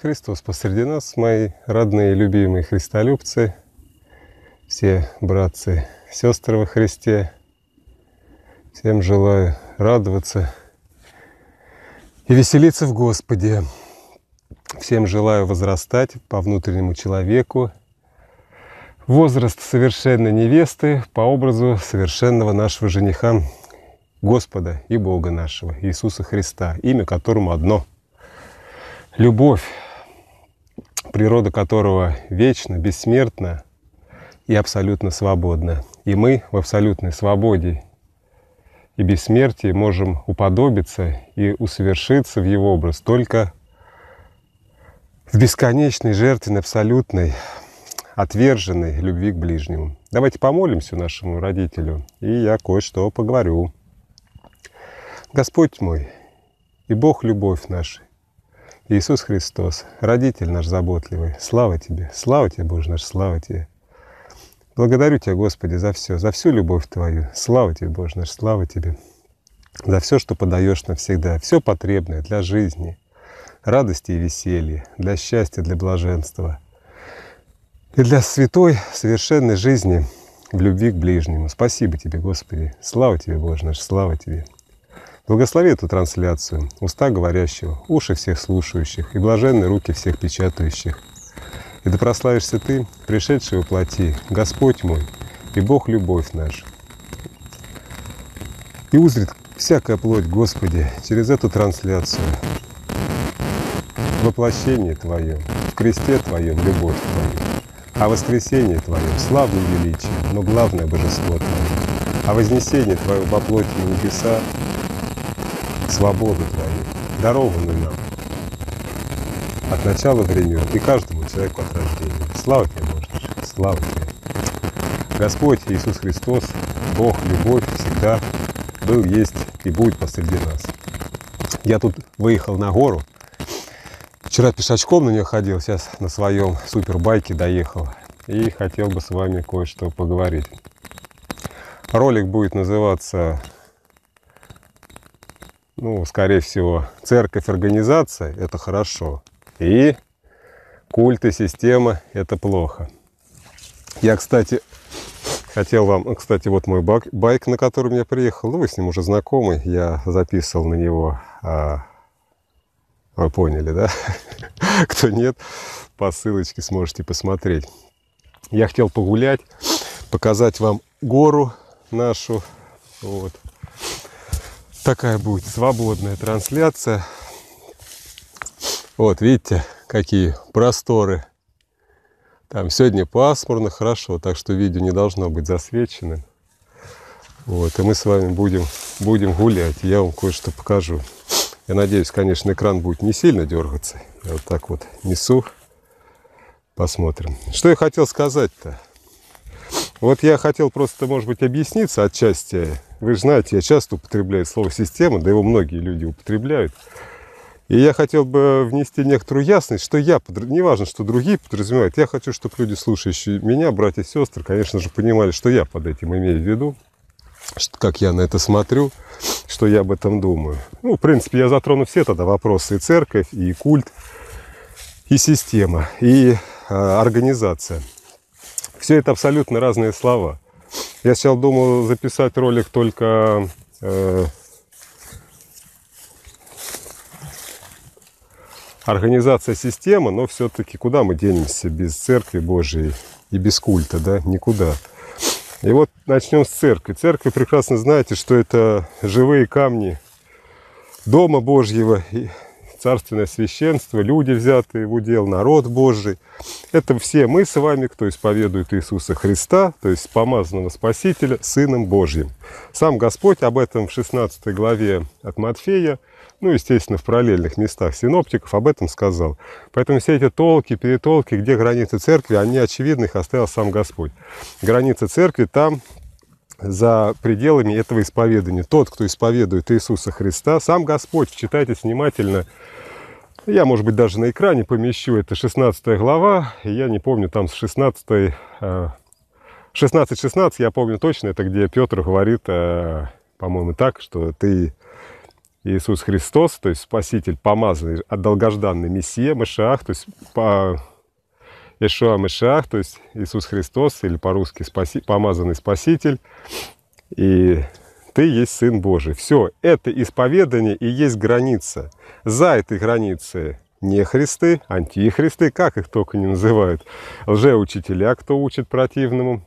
Христос посреди нас, мои родные и любимые христолюбцы, все братцы, сестры во Христе. Всем желаю радоваться и веселиться в Господе. Всем желаю возрастать по внутреннему человеку. Возраст совершенной невесты по образу совершенного нашего жениха Господа и Бога нашего, Иисуса Христа, имя которому одно – любовь природа которого вечна, бессмертна и абсолютно свободна. И мы в абсолютной свободе и бессмертии можем уподобиться и усовершиться в его образ только в бесконечной, жертвенной, абсолютной, отверженной любви к ближнему. Давайте помолимся нашему родителю, и я кое-что поговорю. Господь мой и Бог любовь наша. Иисус Христос, Родитель наш заботливый, слава Тебе, слава Тебе, Боже наш, слава Тебе. Благодарю Тебя, Господи, за все, за всю любовь Твою. Слава Тебе, Боже наш, слава Тебе. За все, что подаешь навсегда, все потребное для жизни, радости и веселья, для счастья, для блаженства. И для святой, совершенной жизни в любви к ближнему. Спасибо Тебе, Господи. Слава Тебе, Боже наш, слава Тебе. Благослови эту трансляцию, уста говорящего, уши всех слушающих и блаженные руки всех печатающих. И да прославишься Ты, пришедший во плоти, Господь мой и Бог любовь наш. И узрит всякая плоть, Господи, через эту трансляцию, воплощение Твое, в кресте Твоем любовь Твою, а воскресение Твое, славное величие, но главное божество Твое, а вознесение Твое во плоти и небеса свободу Твою, дарованную нам от начала времен и каждому человеку от рождения. Слава Тебе, Боже, слава Тебе. Господь Иисус Христос, Бог, любовь всегда был, есть и будет посреди нас. Я тут выехал на гору, вчера пешочком на нее ходил, сейчас на своем супербайке доехал и хотел бы с вами кое-что поговорить. Ролик будет называться ну, скорее всего, церковь, организация – это хорошо. И культы, система – это плохо. Я, кстати, хотел вам... Кстати, вот мой байк, на котором я приехал. Ну, вы с ним уже знакомы. Я записывал на него... А, вы поняли, да? Кто нет, по ссылочке сможете посмотреть. Я хотел погулять, показать вам гору нашу. Вот такая будет свободная трансляция. Вот, видите, какие просторы. Там сегодня пасмурно, хорошо, так что видео не должно быть засвеченным. Вот, и мы с вами будем, будем гулять. Я вам кое-что покажу. Я надеюсь, конечно, экран будет не сильно дергаться. Я вот так вот несу. Посмотрим. Что я хотел сказать-то? Вот я хотел просто, может быть, объясниться отчасти. Вы же знаете, я часто употребляю слово «система», да его многие люди употребляют. И я хотел бы внести некоторую ясность, что я, не важно, что другие подразумевают, я хочу, чтобы люди, слушающие меня, братья и сестры, конечно же, понимали, что я под этим имею в виду, как я на это смотрю, что я об этом думаю. Ну, в принципе, я затрону все тогда вопросы, и церковь, и культ, и система, и э, организация – все это абсолютно разные слова. Я сначала думал записать ролик только э, организация система, но все-таки куда мы денемся без церкви Божией и без культа, да, никуда. И вот начнем с церкви. Церковь прекрасно знаете, что это живые камни Дома Божьего, царственное священство, люди, взятые в удел, народ Божий. Это все мы с вами, кто исповедует Иисуса Христа, то есть помазанного Спасителя, Сыном Божьим. Сам Господь об этом в 16 главе от Матфея, ну, естественно, в параллельных местах синоптиков об этом сказал. Поэтому все эти толки, перетолки, где границы церкви, они очевидны, их оставил сам Господь. Границы церкви там, за пределами этого исповедания. Тот, кто исповедует Иисуса Христа, сам Господь, читайте внимательно. Я, может быть, даже на экране помещу, это 16 глава, я не помню, там с 16 16-16, э, я помню точно, это где Петр говорит, э, по-моему, так, что ты Иисус Христос, то есть Спаситель, помазанный, долгожданный Мессия, Машиах, то есть по, Ишуа Мышах, то есть Иисус Христос, или по-русски спаси, помазанный Спаситель, и ты есть Сын Божий. Все, это исповедание и есть граница. За этой границей не христы, антихристы, как их только не называют, лжеучителя, кто учит противному,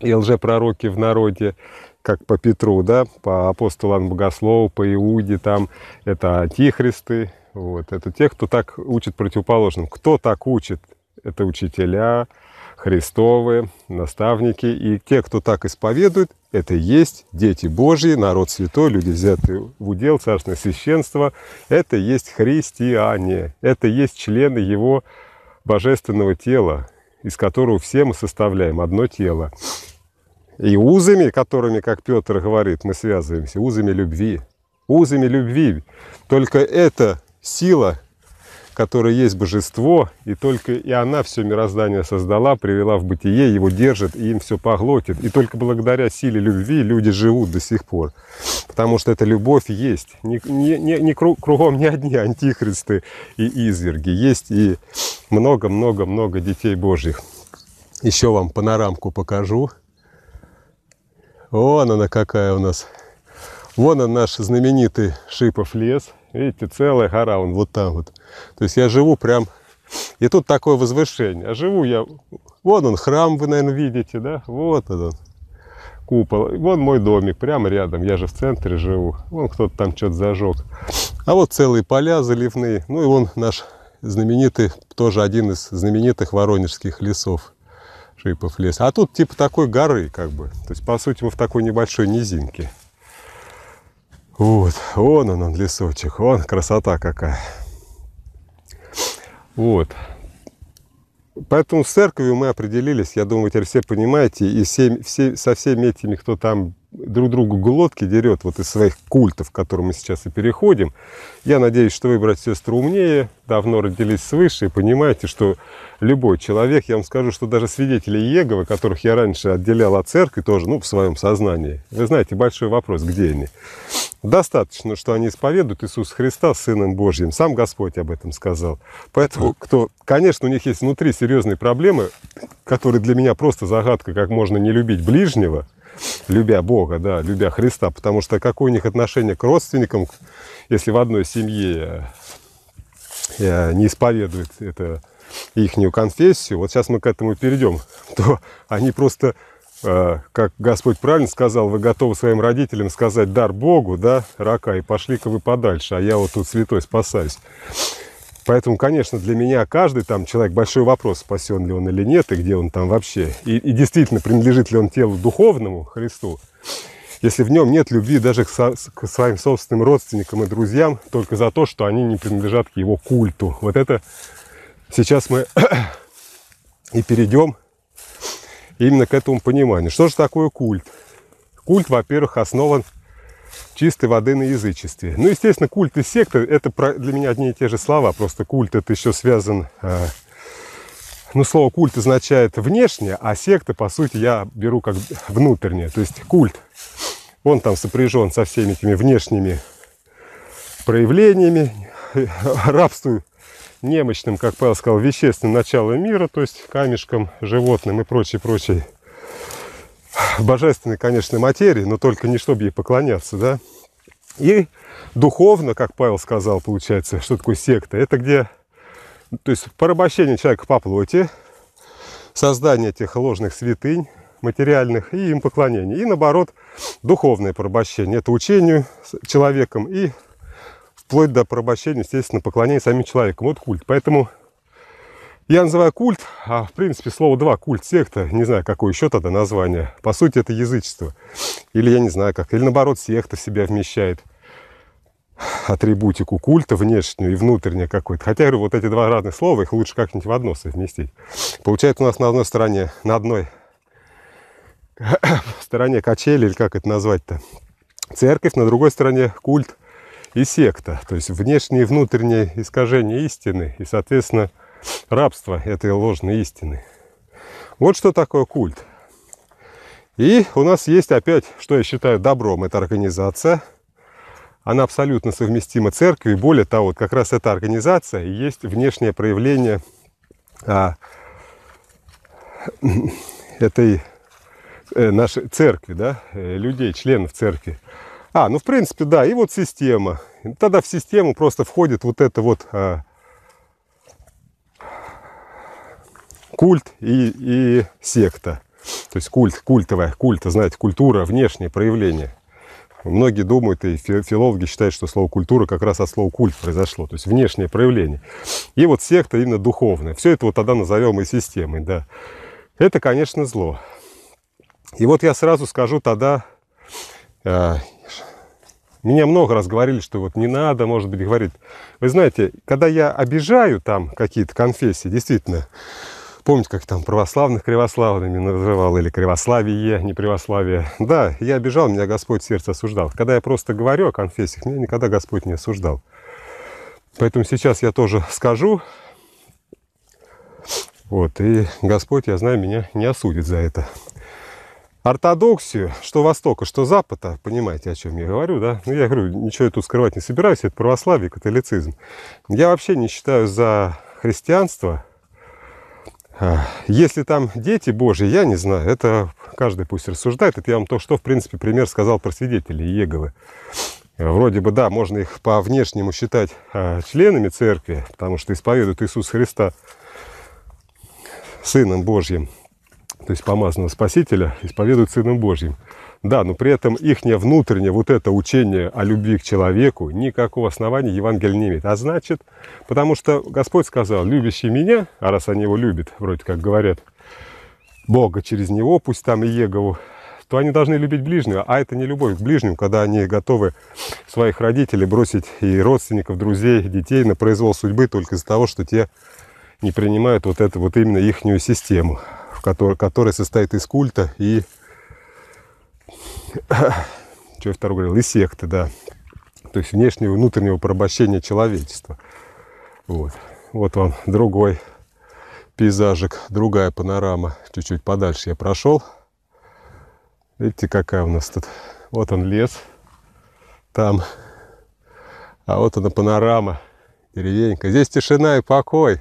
и лжепророки в народе, как по Петру, да, по апостолам Богослову, по Иуде, там это антихристы, вот, это те, кто так учит противоположным. Кто так учит это учителя Христовы, наставники. И те, кто так исповедует, это и есть дети Божьи, народ святой, люди взяты в удел, царственное священство. Это и есть христиане, это и есть члены его божественного тела, из которого все мы составляем одно тело. И узами, которыми, как Петр говорит, мы связываемся, узами любви. Узами любви. Только эта сила которой есть божество, и только и она все мироздание создала, привела в бытие, его держит, и им все поглотит. И только благодаря силе любви люди живут до сих пор. Потому что эта любовь есть. Не, не, не, не кругом не одни антихристы и изверги. Есть и много-много-много детей Божьих. Еще вам панорамку покажу. Вон она какая у нас. Вон он наш знаменитый Шипов лес – Видите, целая гора, он вот там вот. То есть я живу прям... И тут такое возвышение. А живу я... Вон он, храм вы, наверное, видите, да? Вот он, купол. Вон мой домик, прямо рядом. Я же в центре живу. Вон кто-то там что-то зажег. А вот целые поля заливные. Ну и вон наш знаменитый, тоже один из знаменитых воронежских лесов. Шипов лес. А тут типа такой горы, как бы. То есть, по сути, мы в такой небольшой низинке. Вот, вон он, он лесочек, вон красота какая. Вот. Поэтому с церковью мы определились, я думаю, теперь все понимаете, и все, все, со всеми этими, кто там друг другу глотки дерет вот из своих культов, к которым мы сейчас и переходим. Я надеюсь, что вы, братья сестры, умнее, давно родились свыше и понимаете, что любой человек, я вам скажу, что даже свидетели Иеговы, которых я раньше отделял от церкви тоже, ну, в своем сознании, вы знаете, большой вопрос, где они? Достаточно, что они исповедуют Иисуса Христа Сыном Божьим. Сам Господь об этом сказал. Поэтому, кто, конечно, у них есть внутри серьезные проблемы, которые для меня просто загадка, как можно не любить ближнего – любя Бога, да, любя Христа, потому что какое у них отношение к родственникам, если в одной семье э, не исповедует это ихнюю конфессию, вот сейчас мы к этому перейдем, то они просто, э, как Господь правильно сказал, вы готовы своим родителям сказать дар Богу, да, рака, и пошли-ка вы подальше, а я вот тут святой спасаюсь. Поэтому, конечно, для меня каждый там человек большой вопрос, спасен ли он или нет, и где он там вообще. И, и действительно, принадлежит ли он телу духовному Христу. Если в нем нет любви даже к, со, к своим собственным родственникам и друзьям, только за то, что они не принадлежат к его культу. Вот это сейчас мы и перейдем именно к этому пониманию. Что же такое культ? Культ, во-первых, основан чистой воды на язычестве. Ну, естественно, культ и секта – это для меня одни и те же слова. Просто культ – это еще связан… Э, ну, слово «культ» означает внешнее, а секта, по сути, я беру как внутреннее. То есть культ, он там сопряжен со всеми этими внешними проявлениями, рабству немощным, как Павел сказал, вещественным началом мира, то есть камешком, животным и прочей-прочей божественной, конечно, материи, но только не чтобы ей поклоняться, да. И духовно, как Павел сказал, получается, что такое секта, это где, то есть порабощение человека по плоти, создание этих ложных святынь материальных и им поклонение. И наоборот, духовное порабощение. Это учению человеком и вплоть до порабощения, естественно, поклонения самим человеком. Вот культ. Поэтому я называю культ, а в принципе слово два, культ, секта, не знаю, какое еще тогда название. По сути, это язычество. Или я не знаю как, или наоборот, секта в себя вмещает атрибутику культа внешнюю и внутреннюю какую-то. Хотя, я говорю, вот эти два разных слова, их лучше как-нибудь в одно совместить. Получается, у нас на одной стороне, на одной стороне качели, или как это назвать-то, церковь, на другой стороне культ и секта. То есть внешние и внутренние искажения истины и, соответственно, рабство этой ложной истины. Вот что такое культ. И у нас есть опять, что я считаю добром, эта организация. Она абсолютно совместима церкви. Более того, вот как раз эта организация и есть внешнее проявление а, этой э, нашей церкви, да, э, людей, членов церкви. А, ну в принципе, да, и вот система. Тогда в систему просто входит вот это вот а, культ и, и секта. То есть культ, культовая, культа, знаете, культура, внешнее проявление. Многие думают, и филологи считают, что слово культура как раз от слова культ произошло, то есть внешнее проявление. И вот секта именно духовная. Все это вот тогда назовем и системой, да. Это, конечно, зло. И вот я сразу скажу тогда, э, меня много раз говорили, что вот не надо, может быть, говорить. Вы знаете, когда я обижаю там какие-то конфессии, действительно, Помните, как там православных кривославными называл, или кривославие, не православие. Да, я бежал, меня Господь сердце осуждал. Когда я просто говорю о конфессиях, меня никогда Господь не осуждал. Поэтому сейчас я тоже скажу. Вот, и Господь, я знаю, меня не осудит за это. Ортодоксию, что Востока, что Запада, понимаете, о чем я говорю, да? Ну, я говорю, ничего я тут скрывать не собираюсь, это православие, католицизм. Я вообще не считаю за христианство – если там дети Божьи, я не знаю, это каждый пусть рассуждает. Это я вам то, что, в принципе, пример сказал про свидетелей Еговы. Вроде бы, да, можно их по внешнему считать а, членами церкви, потому что исповедуют Иисуса Христа Сыном Божьим, то есть помазанного Спасителя, исповедуют Сыном Божьим. Да, но при этом их внутреннее вот это учение о любви к человеку никакого основания Евангелие не имеет. А значит, потому что Господь сказал, любящий меня, а раз они его любят, вроде как говорят, Бога через него, пусть там и Егову, то они должны любить ближнего. А это не любовь к ближнему, когда они готовы своих родителей бросить и родственников, друзей, детей на произвол судьбы только из-за того, что те не принимают вот эту вот именно ихнюю систему, в которой, которая состоит из культа и что я второй говорил, и секты, да. То есть внешнего и внутреннего порабощения человечества. Вот. Вот вам другой пейзажик, другая панорама. Чуть-чуть подальше я прошел. Видите, какая у нас тут. Вот он лес. Там. А вот она панорама. Деревенька. Здесь тишина и покой.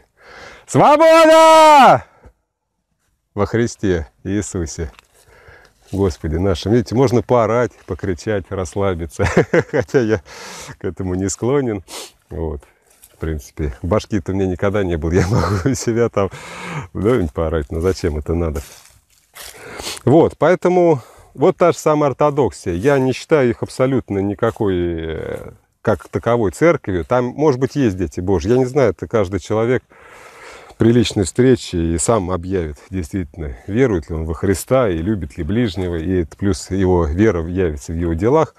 Свобода! Во Христе Иисусе. Господи нашим. Видите, можно поорать, покричать, расслабиться. Хотя я к этому не склонен. Вот. В принципе, башки-то у меня никогда не было. Я могу себя там вдовень поорать. Но зачем это надо? Вот, поэтому вот та же самая ортодоксия. Я не считаю их абсолютно никакой э, как таковой церковью. Там, может быть, есть дети Божьи. Я не знаю, это каждый человек приличной встречи и сам объявит действительно, верует ли он во Христа и любит ли ближнего, и это плюс его вера явится в его делах.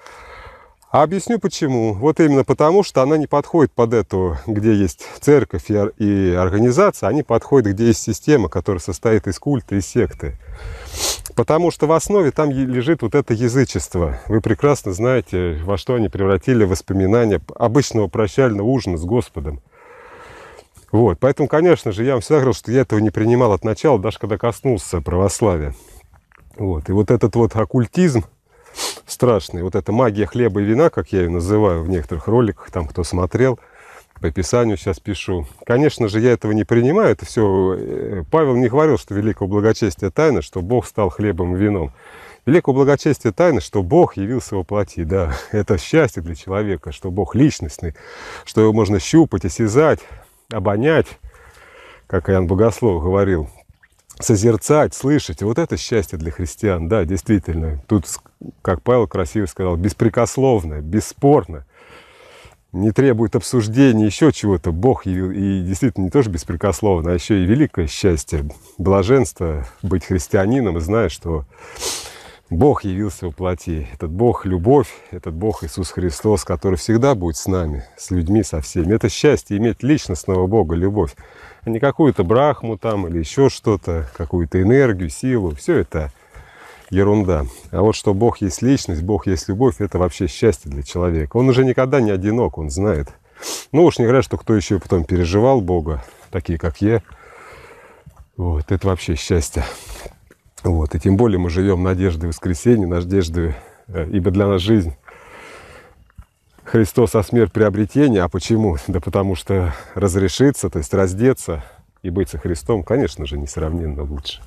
А объясню почему. Вот именно потому, что она не подходит под эту, где есть церковь и организация, они подходят, где есть система, которая состоит из культа и секты. Потому что в основе там лежит вот это язычество. Вы прекрасно знаете, во что они превратили воспоминания обычного прощального ужина с Господом. Вот, поэтому, конечно же, я вам всегда говорил, что я этого не принимал от начала, даже когда коснулся православия. Вот, и вот этот вот оккультизм страшный, вот эта магия хлеба и вина, как я ее называю в некоторых роликах, там кто смотрел, по описанию сейчас пишу. Конечно же, я этого не принимаю, это все... Э, Павел не говорил, что великого благочестия тайна, что Бог стал хлебом и вином. Великого благочестия тайны, что Бог явился во плоти, да. Это счастье для человека, что Бог личностный, что его можно щупать, осязать, обонять, как Иоанн Богослов говорил, созерцать, слышать. вот это счастье для христиан, да, действительно. Тут, как Павел красиво сказал, беспрекословно, бесспорно. Не требует обсуждения, еще чего-то. Бог явил, и действительно не тоже беспрекословно, а еще и великое счастье, блаженство быть христианином и знать, что Бог явился в плоти. Этот Бог – любовь, этот Бог Иисус Христос, который всегда будет с нами, с людьми, со всеми. Это счастье иметь личностного Бога, любовь, а не какую-то брахму там или еще что-то, какую-то энергию, силу. Все это ерунда. А вот что Бог есть личность, Бог есть любовь, это вообще счастье для человека. Он уже никогда не одинок, он знает. Ну уж не говоря, что кто еще потом переживал Бога, такие как я, вот, это вообще счастье. Вот. И тем более мы живем надеждой воскресения, надеждой, э, ибо для нас жизнь Христос, о а смерть приобретение. А почему? Да потому что разрешиться, то есть раздеться и быть со Христом, конечно же, несравненно лучше.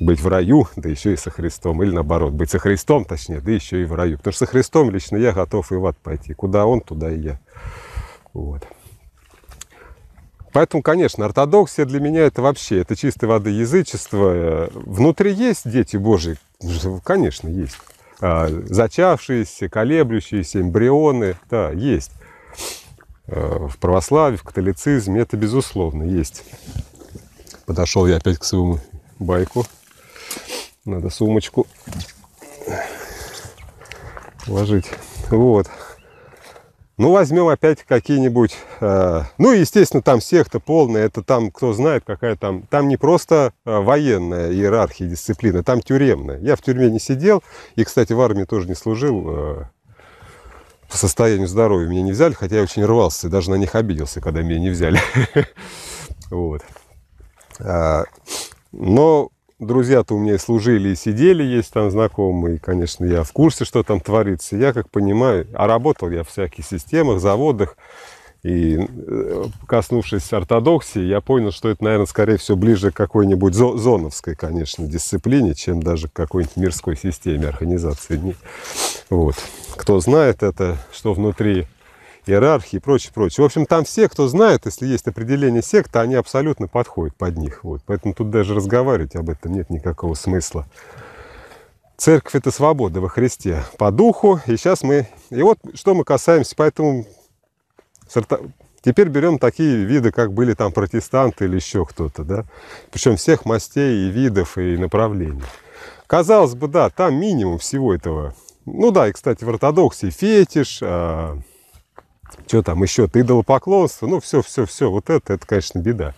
Быть в раю, да еще и со Христом. Или наоборот, быть со Христом, точнее, да еще и в раю. Потому что со Христом лично я готов и в ад пойти. Куда он, туда и я. Вот. Поэтому, конечно, ортодоксия для меня это вообще, это чистой воды язычество. Внутри есть дети Божьи? Конечно, есть. А, зачавшиеся, колеблющиеся эмбрионы, да, есть. А, в православии, в католицизме это, безусловно, есть. Подошел я опять к своему байку. Надо сумочку ложить. Вот. Ну, возьмем опять какие-нибудь... Э, ну, естественно, там секта полная, это там, кто знает, какая там... Там не просто э, военная иерархия, дисциплина, там тюремная. Я в тюрьме не сидел, и, кстати, в армии тоже не служил э, по состоянию здоровья. Меня не взяли, хотя я очень рвался, и даже на них обиделся, когда меня не взяли. Вот. А, но друзья-то у меня и служили, и сидели, есть там знакомые, конечно, я в курсе, что там творится. Я, как понимаю, а работал я в всяких системах, заводах, и э, коснувшись ортодоксии, я понял, что это, наверное, скорее всего, ближе к какой-нибудь зоновской, конечно, дисциплине, чем даже к какой-нибудь мирской системе организации. Вот. Кто знает это, что внутри иерархии и прочее, прочее. В общем, там все, кто знает, если есть определение секта, они абсолютно подходят под них. Вот. Поэтому тут даже разговаривать об этом нет никакого смысла. Церковь – это свобода во Христе по духу. И сейчас мы... И вот что мы касаемся. Поэтому теперь берем такие виды, как были там протестанты или еще кто-то. Да? Причем всех мастей и видов, и направлений. Казалось бы, да, там минимум всего этого. Ну да, и, кстати, в ортодоксии фетиш, а, что там еще? Ты дал поклонство? Ну, все, все, все. Вот это, это, конечно, беда.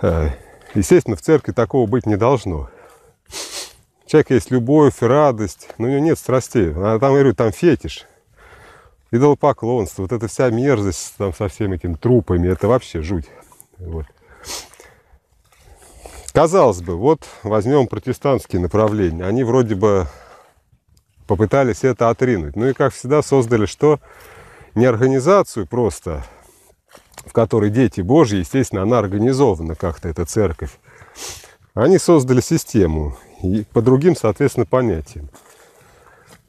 А, естественно, в церкви такого быть не должно. Человек есть любовь, радость, но у него нет страстей. Она там, говорю, там фетиш. Идолопоклонство, вот эта вся мерзость там со всеми этими трупами, это вообще жуть. Вот. Казалось бы, вот возьмем протестантские направления. Они вроде бы попытались это отринуть. Ну и, как всегда, создали что? не организацию просто, в которой дети Божьи, естественно, она организована как-то, эта церковь. Они создали систему и по другим, соответственно, понятиям.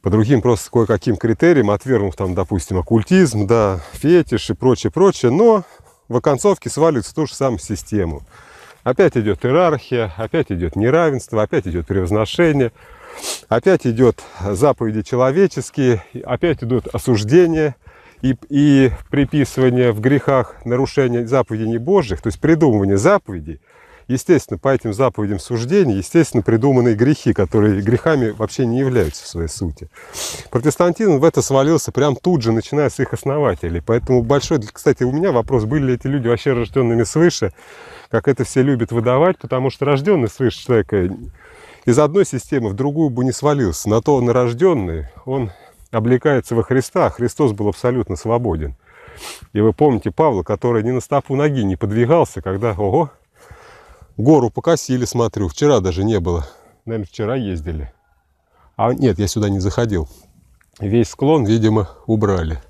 По другим просто кое-каким критериям, отвергнув там, допустим, оккультизм, да, фетиш и прочее, прочее, но в оконцовке сваливается ту же самую систему. Опять идет иерархия, опять идет неравенство, опять идет превозношение, опять идет заповеди человеческие, опять идут осуждения – и, и приписывание в грехах нарушения заповедей Божьих, то есть придумывание заповедей, естественно, по этим заповедям суждений, естественно, придуманные грехи, которые грехами вообще не являются в своей сути. Протестантизм в это свалился прям тут же, начиная с их основателей. Поэтому большой, кстати, у меня вопрос, были ли эти люди вообще рожденными свыше, как это все любят выдавать, потому что рожденный свыше человека э, из одной системы в другую бы не свалился. На то он рожденный, он облекается во Христа, а Христос был абсолютно свободен. И вы помните Павла, который ни на стопу ноги не подвигался, когда, ого, гору покосили, смотрю, вчера даже не было. Наверное, вчера ездили. А нет, я сюда не заходил. Весь склон, видимо, убрали.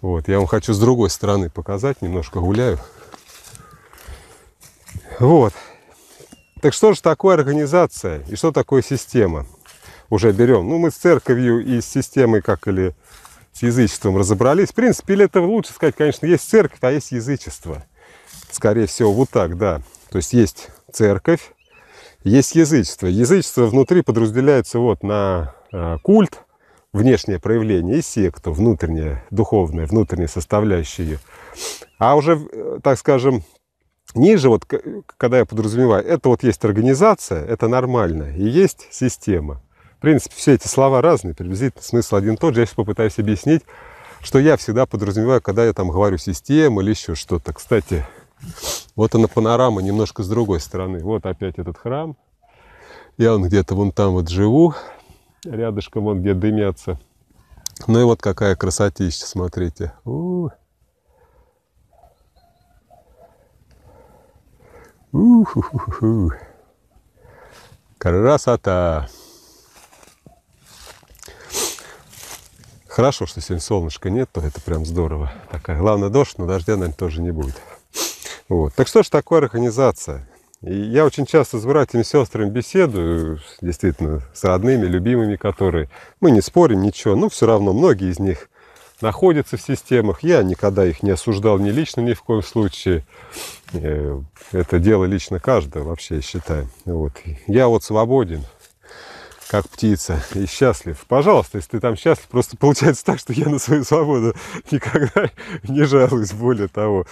Вот, я вам хочу с другой стороны показать, немножко гуляю. Вот. Так что же такое организация и что такое система? уже берем. Ну, мы с церковью и с системой, как или с язычеством разобрались. В принципе, или это лучше сказать, конечно, есть церковь, а есть язычество. Скорее всего, вот так, да. То есть есть церковь, есть язычество. Язычество внутри подразделяется вот на а, культ, внешнее проявление и секта, внутренняя, духовная, внутренняя составляющая ее. А уже, э, так скажем, ниже, вот когда я подразумеваю, это вот есть организация, это нормально, и есть система. В принципе, все эти слова разные, приблизительно смысл один и тот же. Я сейчас попытаюсь объяснить, что я всегда подразумеваю, когда я там говорю система или еще что-то. Кстати, вот она панорама немножко с другой стороны. Вот опять этот храм. Я он где-то вон там вот живу, рядышком вон где дымятся. Ну и вот какая красотища, смотрите. У -у. У -ху -ху -ху. Красота! Хорошо, что сегодня солнышка нет, то это прям здорово. Такая. Главное дождь, но дождя, наверное, тоже не будет. Вот. Так что же такое организация? И я очень часто с братьями и сестрами беседую, действительно, с родными, любимыми, которые... Мы не спорим, ничего, но все равно многие из них находятся в системах. Я никогда их не осуждал ни лично, ни в коем случае. Э, это дело лично каждого, вообще, я считаю. Вот. Я вот свободен, как птица, и счастлив. Пожалуйста, если ты там счастлив, просто получается так, что я на свою свободу никогда не жалуюсь, более того,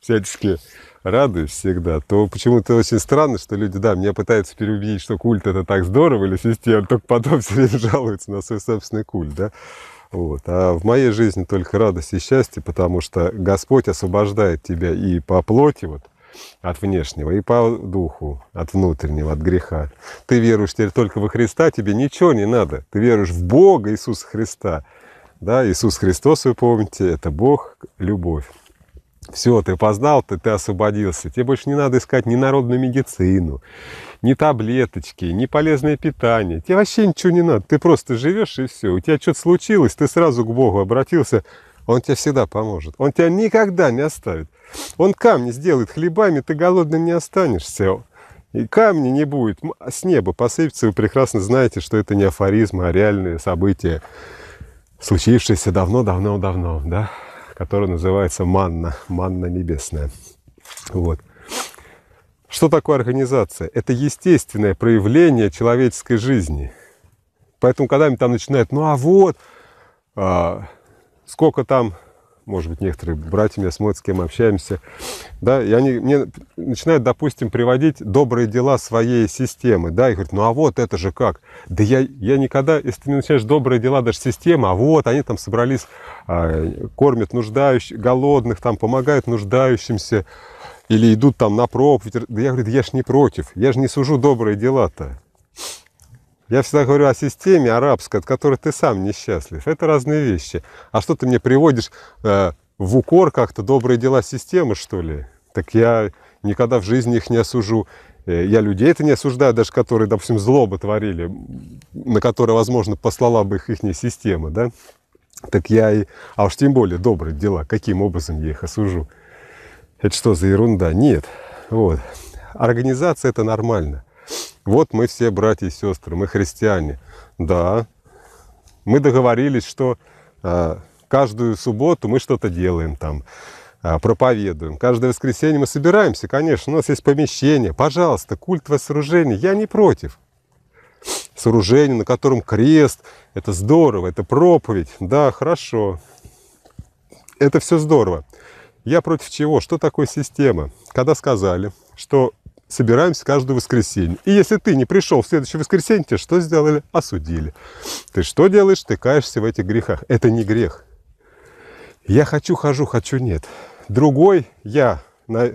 всячески радуюсь всегда, то почему-то очень странно, что люди, да, меня пытаются переубедить, что культ это так здорово или система, только потом все время жалуются на свой собственный культ, да. Вот. А в моей жизни только радость и счастье, потому что Господь освобождает тебя и по плоти, вот, от внешнего и по духу от внутреннего, от греха. Ты веруешь теперь только во Христа, тебе ничего не надо. Ты веруешь в Бога Иисуса Христа. Да, Иисус Христос, вы помните, это Бог, любовь. Все, ты познал, ты, ты освободился. Тебе больше не надо искать ни народную медицину, ни таблеточки, ни полезное питание. Тебе вообще ничего не надо. Ты просто живешь и все. У тебя что-то случилось, ты сразу к Богу обратился. Он тебе всегда поможет. Он тебя никогда не оставит. Он камни сделает хлебами, ты голодным не останешься. И камни не будет, с неба посыпется, вы прекрасно знаете, что это не афоризм, а реальные события, случившиеся давно-давно-давно, да, которое называется манна, манна небесная. Вот. Что такое организация? Это естественное проявление человеческой жизни. Поэтому, когда они там начинают, ну а вот, а, сколько там может быть, некоторые братья меня смотрят, с кем общаемся, да, и они мне начинают, допустим, приводить добрые дела своей системы, да, и говорят, ну а вот это же как, да я, я никогда, если ты начинаешь добрые дела даже системы, а вот они там собрались, а, кормят нуждающих, голодных, там помогают нуждающимся, или идут там на проб, да я говорю, да я ж не против, я же не сужу добрые дела-то, я всегда говорю о системе арабской, от которой ты сам несчастлив. Это разные вещи. А что ты мне приводишь э, в укор как-то добрые дела системы, что ли? Так я никогда в жизни их не осужу. Э, я людей это не осуждаю, даже которые, допустим, злобы творили, на которые, возможно, послала бы их их система, да? Так я и... А уж тем более добрые дела, каким образом я их осужу? Это что за ерунда? Нет. Вот. Организация – это нормально. Вот мы все братья и сестры, мы христиане. Да, мы договорились, что э, каждую субботу мы что-то делаем там, э, проповедуем. Каждое воскресенье мы собираемся, конечно, у нас есть помещение. Пожалуйста, культовое сооружение, я не против. Сооружение, на котором крест, это здорово, это проповедь, да, хорошо. Это все здорово. Я против чего? Что такое система? Когда сказали, что собираемся каждое воскресенье. И если ты не пришел в следующее воскресенье, тебе что сделали? Осудили. Ты что делаешь? Ты каешься в этих грехах. Это не грех. Я хочу, хожу, хочу, нет. Другой я на,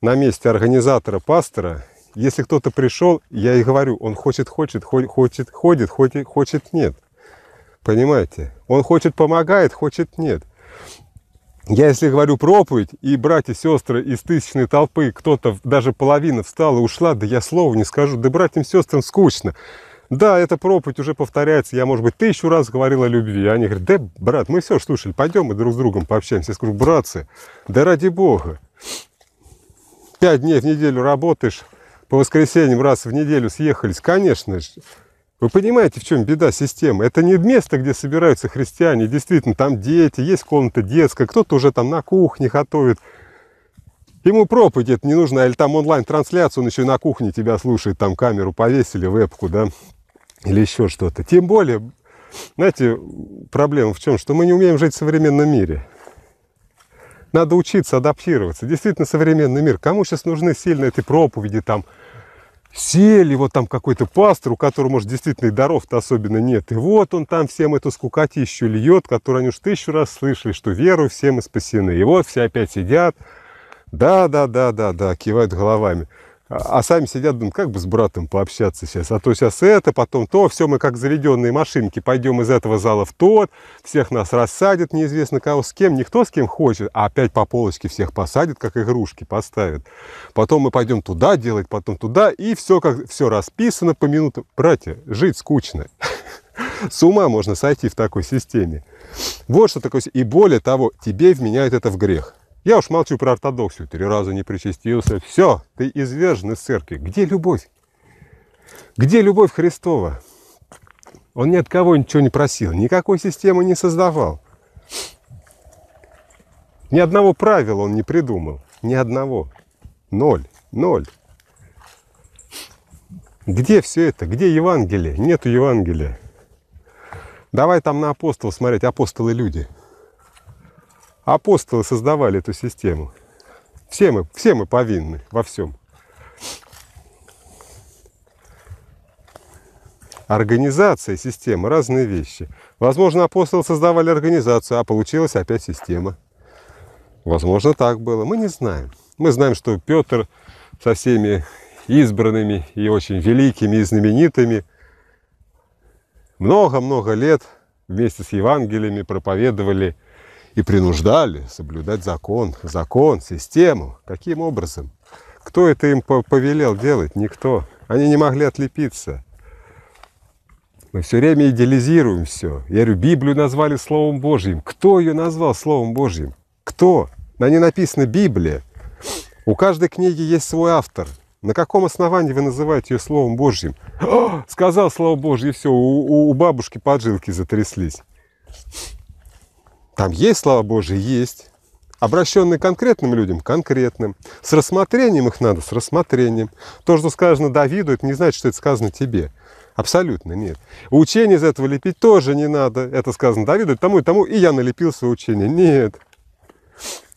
на месте организатора, пастора, если кто-то пришел, я и говорю, он хочет, хочет, хочет, ходит, хочет, хочет, нет. Понимаете? Он хочет, помогает, хочет, нет. Я если говорю проповедь, и братья, сестры из тысячной толпы, кто-то даже половина встала ушла, да я слова не скажу, да братьям, сестрам скучно. Да, эта проповедь уже повторяется, я, может быть, тысячу раз говорил о любви. А они говорят, да, брат, мы все слушали, пойдем мы друг с другом пообщаемся. Я скажу, братцы, да ради бога, пять дней в неделю работаешь, по воскресеньям раз в неделю съехались, конечно же, вы понимаете, в чем беда системы? Это не место, где собираются христиане. Действительно, там дети, есть комната детская, кто-то уже там на кухне готовит. Ему проповедь это не нужна, или там онлайн-трансляцию, он еще и на кухне тебя слушает, там камеру повесили, вебку, да, или еще что-то. Тем более, знаете, проблема в чем? Что мы не умеем жить в современном мире. Надо учиться, адаптироваться. Действительно, современный мир. Кому сейчас нужны сильные эти проповеди, там, сели, вот там какой-то пастор, у которого, может, действительно и даров-то особенно нет. И вот он там всем эту скукотищу льет, которую они уж тысячу раз слышали, что веру все мы спасены. И вот все опять сидят, да-да-да-да-да, кивают головами а сами сидят, думают, как бы с братом пообщаться сейчас, а то сейчас это, потом то, все мы как заведенные машинки, пойдем из этого зала в тот, всех нас рассадят, неизвестно кого с кем, никто с кем хочет, а опять по полочке всех посадят, как игрушки поставят. Потом мы пойдем туда делать, потом туда, и все как все расписано по минутам. Братья, жить скучно. С ума можно сойти в такой системе. Вот что такое. И более того, тебе вменяют это в грех. Я уж молчу про ортодоксию. Три раза не причастился. Все, ты извержен из церкви. Где любовь? Где любовь Христова? Он ни от кого ничего не просил, никакой системы не создавал. Ни одного правила он не придумал. Ни одного. Ноль. Ноль. Где все это? Где Евангелие? Нету Евангелия. Давай там на апостолов смотреть, апостолы люди – апостолы создавали эту систему. Все мы, все мы повинны во всем. Организация и система – разные вещи. Возможно, апостолы создавали организацию, а получилась опять система. Возможно, так было. Мы не знаем. Мы знаем, что Петр со всеми избранными и очень великими и знаменитыми много-много лет вместе с Евангелиями проповедовали – и принуждали соблюдать закон, закон, систему. Каким образом? Кто это им повелел делать? Никто. Они не могли отлепиться. Мы все время идеализируем все. Я говорю, Библию назвали Словом Божьим. Кто ее назвал Словом Божьим? Кто? На ней написано Библия. У каждой книги есть свой автор. На каком основании вы называете ее Словом Божьим? О, сказал Слово Божье, и все, у, у бабушки поджилки затряслись. Там есть слава Божия, Есть. Обращенные к конкретным людям? Конкретным. С рассмотрением их надо? С рассмотрением. То, что сказано Давиду, это не значит, что это сказано тебе. Абсолютно нет. Учение из этого лепить тоже не надо. Это сказано Давиду, тому и тому, и я налепил свое учение. Нет.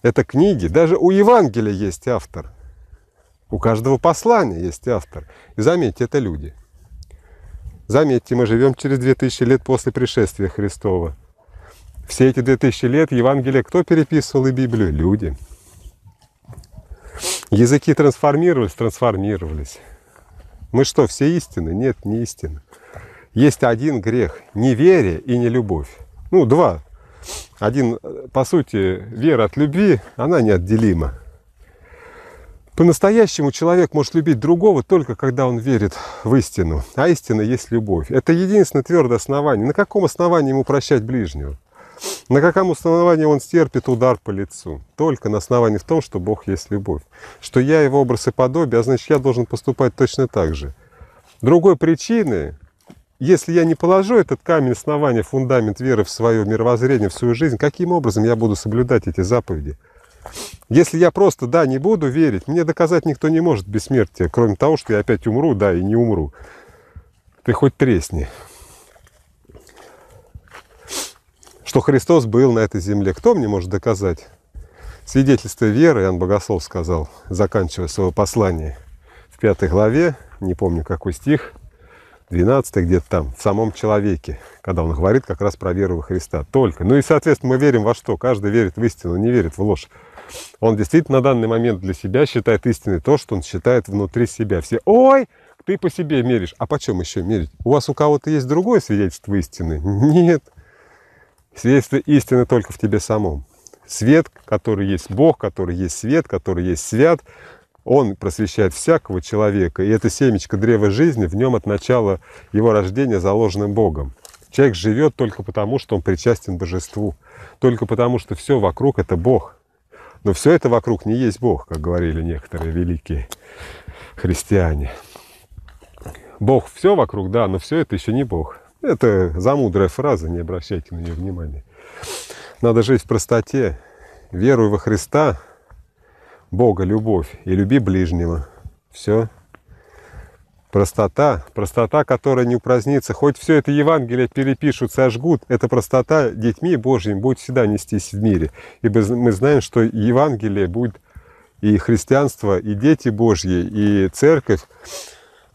Это книги. Даже у Евангелия есть автор. У каждого послания есть автор. И заметьте, это люди. Заметьте, мы живем через 2000 лет после пришествия Христова. Все эти две тысячи лет Евангелие кто переписывал и Библию? Люди. Языки трансформировались? Трансформировались. Мы что, все истины? Нет, не истины. Есть один грех – неверие и нелюбовь. Ну, два. Один, по сути, вера от любви, она неотделима. По-настоящему человек может любить другого только когда он верит в истину. А истина есть любовь. Это единственное твердое основание. На каком основании ему прощать ближнего? На каком основании он стерпит удар по лицу? Только на основании в том, что Бог есть любовь. Что я его образ и подобие, а значит, я должен поступать точно так же. Другой причины, если я не положу этот камень основания, фундамент веры в свое мировоззрение, в свою жизнь, каким образом я буду соблюдать эти заповеди? Если я просто, да, не буду верить, мне доказать никто не может бессмертие, кроме того, что я опять умру, да, и не умру. Ты хоть тресни. что Христос был на этой земле. Кто мне может доказать? Свидетельство веры, Иоанн Богослов сказал, заканчивая свое послание в пятой главе, не помню какой стих, 12 где-то там, в самом человеке, когда он говорит как раз про веру во Христа только. Ну и, соответственно, мы верим во что? Каждый верит в истину, не верит в ложь. Он действительно на данный момент для себя считает истиной то, что он считает внутри себя. Все, ой, ты по себе меришь. А почем еще мерить? У вас у кого-то есть другое свидетельство истины? Нет. Свидетельство истины только в тебе самом. Свет, который есть Бог, который есть свет, который есть свят, он просвещает всякого человека. И это семечко древа жизни, в нем от начала его рождения заложенным Богом. Человек живет только потому, что он причастен божеству. Только потому, что все вокруг – это Бог. Но все это вокруг не есть Бог, как говорили некоторые великие христиане. Бог все вокруг, да, но все это еще не Бог. Это замудрая фраза, не обращайте на нее внимания. Надо жить в простоте. Веруй во Христа, Бога, любовь и люби ближнего. Все. Простота, простота, которая не упразднится. Хоть все это Евангелие перепишут, сожгут, эта простота детьми Божьими будет всегда нестись в мире. Ибо мы знаем, что Евангелие будет и христианство, и дети Божьи, и церковь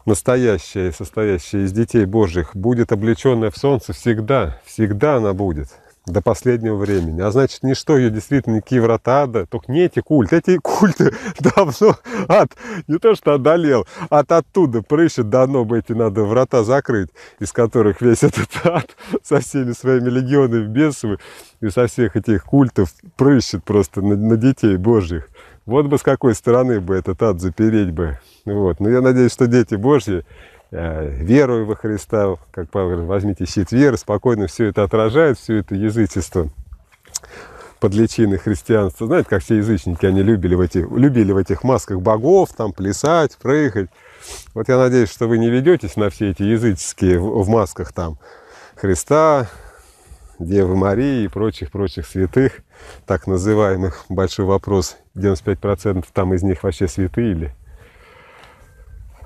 настоящая, состоящая из детей Божьих, будет облеченная в солнце всегда, всегда она будет, до последнего времени. А значит, ничто ее действительно никакие врата ада, только не эти культы. Эти культы давно от не то что одолел, от оттуда прыщет, дано бы эти надо врата закрыть, из которых весь этот ад со всеми своими легионами бесовы и со всех этих культов прыщет просто на, на детей божьих. Вот бы с какой стороны бы этот ад запереть бы. Вот. Но я надеюсь, что дети Божьи, э, веруя во Христа, как Павел говорит, возьмите щит веры, спокойно все это отражает, все это язычество под личиной христианства. Знаете, как все язычники, они любили в, этих, любили в этих масках богов, там плясать, прыгать. Вот я надеюсь, что вы не ведетесь на все эти языческие в, в масках там Христа, Девы Марии и прочих-прочих святых, так называемых, большой вопрос, 95% там из них вообще святые или...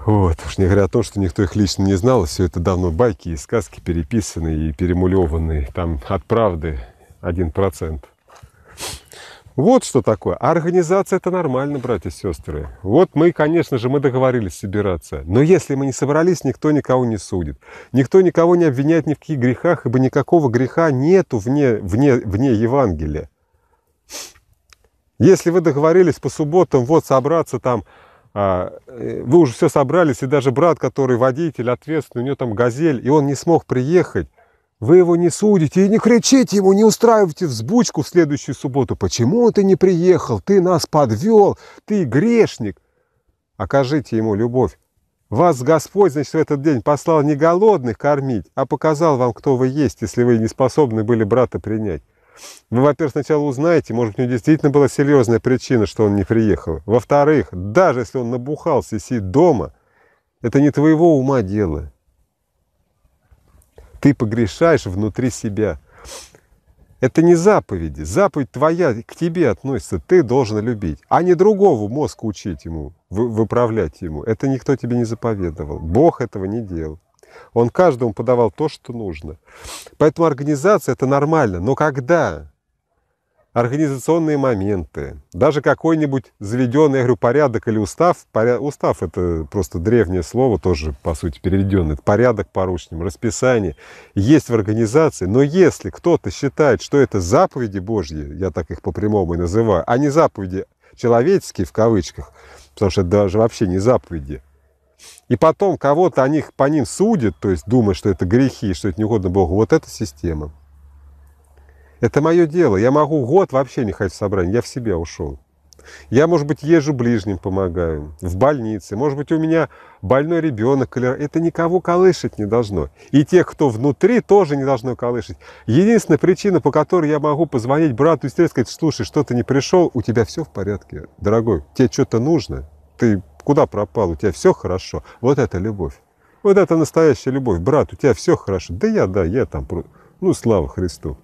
Вот, уж не говоря о том, что никто их лично не знал, все это давно байки и сказки переписанные и перемулеванные, там от правды один процент. Вот что такое. А организация это нормально, братья и сестры. Вот мы, конечно же, мы договорились собираться. Но если мы не собрались, никто никого не судит. Никто никого не обвиняет ни в каких грехах, ибо никакого греха нету вне, вне, вне Евангелия. Если вы договорились по субботам вот собраться там, а, э, вы уже все собрались, и даже брат, который водитель, ответственный, у него там газель, и он не смог приехать, вы его не судите и не кричите ему, не устраивайте взбучку в следующую субботу. Почему ты не приехал? Ты нас подвел, ты грешник. Окажите ему любовь. Вас Господь, значит, в этот день послал не голодных кормить, а показал вам, кто вы есть, если вы не способны были брата принять. Вы, ну, во-первых, сначала узнаете, может, у него действительно была серьезная причина, что он не приехал. Во-вторых, даже если он набухался и сидит дома, это не твоего ума дело. Ты погрешаешь внутри себя. Это не заповеди. Заповедь твоя к тебе относится, ты должен любить, а не другого мозг учить ему, выправлять ему. Это никто тебе не заповедовал. Бог этого не делал. Он каждому подавал то, что нужно. Поэтому организация – это нормально. Но когда организационные моменты, даже какой-нибудь заведенный, я говорю, порядок или устав. Поря... Устав – это просто древнее слово, тоже, по сути, переведенное. порядок поручным, расписание. Есть в организации, но если кто-то считает, что это заповеди Божьи, я так их по-прямому и называю, а не заповеди человеческие, в кавычках, потому что это даже вообще не заповеди, и потом кого-то о них по ним судят, то есть думая, что это грехи, что это неугодно Богу, вот эта система – это мое дело. Я могу год вообще не ходить в собрание. Я в себя ушел. Я, может быть, езжу ближним, помогаю, в больнице. Может быть, у меня больной ребенок. Это никого колышить не должно. И тех, кто внутри, тоже не должно колышить. Единственная причина, по которой я могу позвонить брату и сказать, слушай, что ты не пришел, у тебя все в порядке, дорогой, тебе что-то нужно, ты куда пропал, у тебя все хорошо. Вот это любовь. Вот это настоящая любовь. Брат, у тебя все хорошо. Да я, да, я там. Ну, слава Христу.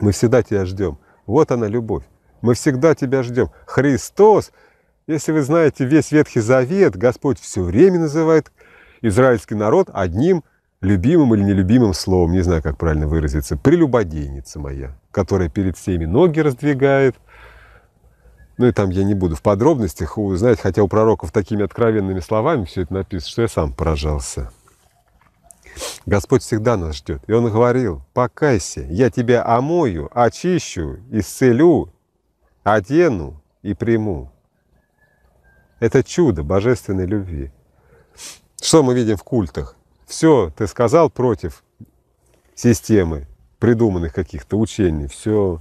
Мы всегда тебя ждем. Вот она, любовь. Мы всегда тебя ждем. Христос, если вы знаете весь Ветхий Завет, Господь все время называет израильский народ одним любимым или нелюбимым словом, не знаю, как правильно выразиться, прелюбодейница моя, которая перед всеми ноги раздвигает. Ну и там я не буду в подробностях, узнать, хотя у пророков такими откровенными словами все это написано, что я сам поражался. Господь всегда нас ждет. И Он говорил, покайся, я тебя омою, очищу, исцелю, одену и приму. Это чудо божественной любви. Что мы видим в культах? Все, ты сказал против системы придуманных каких-то учений. Все.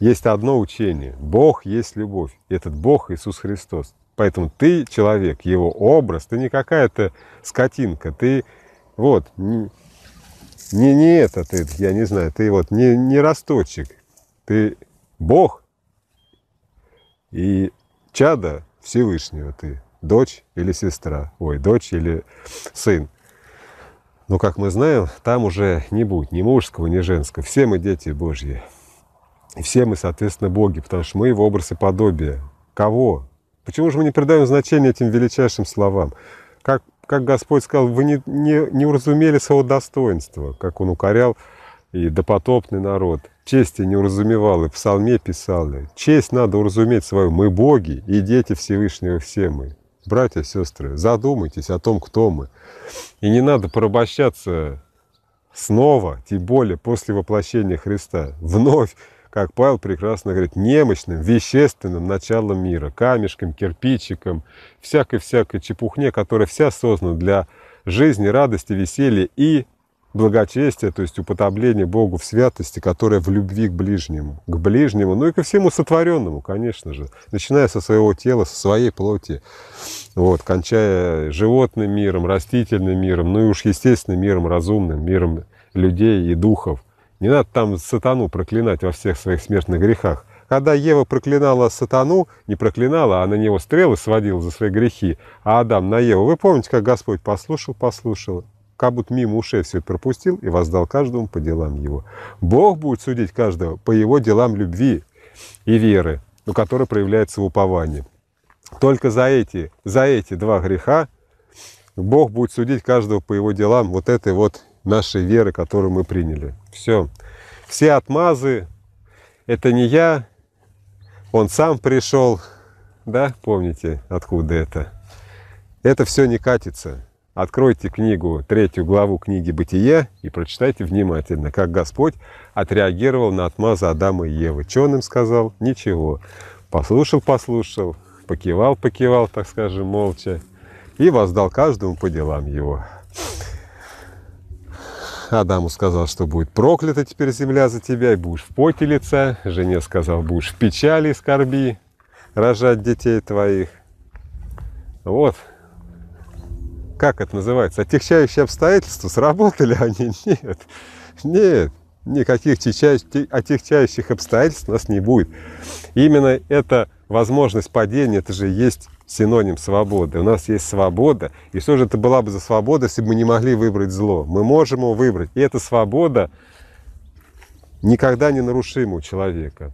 Есть одно учение. Бог есть любовь. Этот Бог Иисус Христос. Поэтому ты человек, его образ, ты не какая-то скотинка, ты вот, не, не, не это ты, э, я не знаю, ты вот не, не росточек, ты Бог и чада Всевышнего ты, дочь или сестра, ой, дочь или сын. Но, как мы знаем, там уже не будет ни мужского, ни женского. Все мы дети Божьи. И все мы, соответственно, боги, потому что мы в образ и подобие. Кого? Почему же мы не придаем значения этим величайшим словам? Как как Господь сказал, вы не, не, не уразумели своего достоинства, как Он укорял и допотопный народ. Чести не уразумевал, и в псалме писал, честь надо уразуметь свою. Мы боги и дети Всевышнего все мы. Братья сестры, задумайтесь о том, кто мы. И не надо порабощаться снова, тем более после воплощения Христа, вновь как Павел прекрасно говорит, немощным, вещественным началом мира, камешком, кирпичиком, всякой-всякой чепухне, которая вся создана для жизни, радости, веселья и благочестия, то есть употобления Богу в святости, которая в любви к ближнему, к ближнему, ну и ко всему сотворенному, конечно же, начиная со своего тела, со своей плоти, вот, кончая животным миром, растительным миром, ну и уж естественным миром, разумным миром людей и духов. Не надо там сатану проклинать во всех своих смертных грехах. Когда Ева проклинала сатану, не проклинала, а на него стрелы сводила за свои грехи, а Адам на Еву. Вы помните, как Господь послушал, послушал, как будто мимо ушей все пропустил и воздал каждому по делам его. Бог будет судить каждого по его делам любви и веры, но ну, которая проявляется в уповании. Только за эти, за эти два греха Бог будет судить каждого по его делам вот этой вот нашей веры, которую мы приняли. Все. Все отмазы, это не я, он сам пришел, да, помните, откуда это? Это все не катится. Откройте книгу, третью главу книги «Бытие» и прочитайте внимательно, как Господь отреагировал на отмазы Адама и Евы. Что он им сказал? Ничего. Послушал, послушал, покивал, покивал, так скажем, молча, и воздал каждому по делам его. Адаму сказал, что будет проклята теперь земля за тебя, и будешь в поте лица. Жене сказал, будешь в печали и скорби рожать детей твоих. Вот. Как это называется? Отягчающие обстоятельства? Сработали они? Нет. Нет. Никаких отягчающих обстоятельств у нас не будет. Именно эта возможность падения, это же есть синоним свободы. У нас есть свобода. И что же это была бы за свобода, если бы мы не могли выбрать зло? Мы можем его выбрать. И эта свобода никогда не нарушима у человека.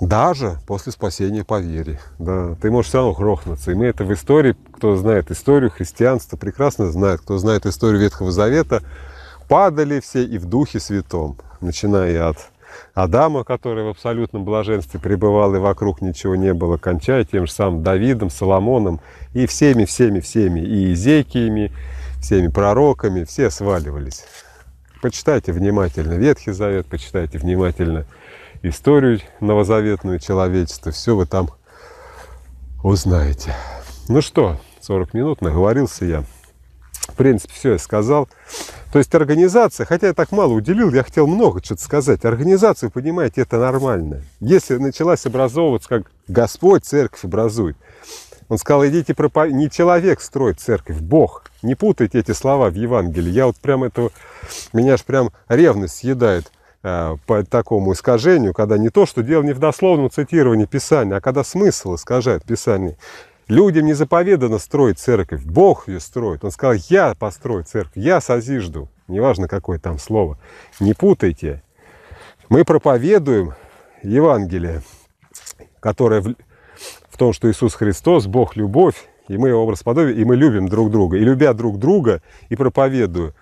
Даже после спасения по вере. Да, ты можешь все равно грохнуться. И мы это в истории, кто знает историю христианства, прекрасно знает, кто знает историю Ветхого Завета, падали все и в Духе Святом, начиная от Адама, который в абсолютном блаженстве пребывал и вокруг ничего не было, кончая тем же самым Давидом, Соломоном и всеми-всеми-всеми, и Изекиями, всеми пророками, все сваливались. Почитайте внимательно Ветхий Завет, почитайте внимательно историю новозаветную человечества, все вы там узнаете. Ну что, 40 минут наговорился я. В принципе, все я сказал. То есть организация, хотя я так мало уделил, я хотел много что-то сказать. Организацию, понимаете, это нормально. Если началась образовываться, как Господь церковь образует. Он сказал, идите пропов... не человек строит церковь, Бог. Не путайте эти слова в Евангелии. Я вот прям этого, меня аж прям ревность съедает э, по такому искажению, когда не то, что дело не в дословном цитировании Писания, а когда смысл искажает Писание. Людям не заповедано строить церковь, Бог ее строит. Он сказал, я построю церковь, я созижду. Неважно, какое там слово. Не путайте. Мы проповедуем Евангелие, которое в, в том, что Иисус Христос, Бог, любовь, и мы его образ подобие, и мы любим друг друга. И любя друг друга, и проповедую.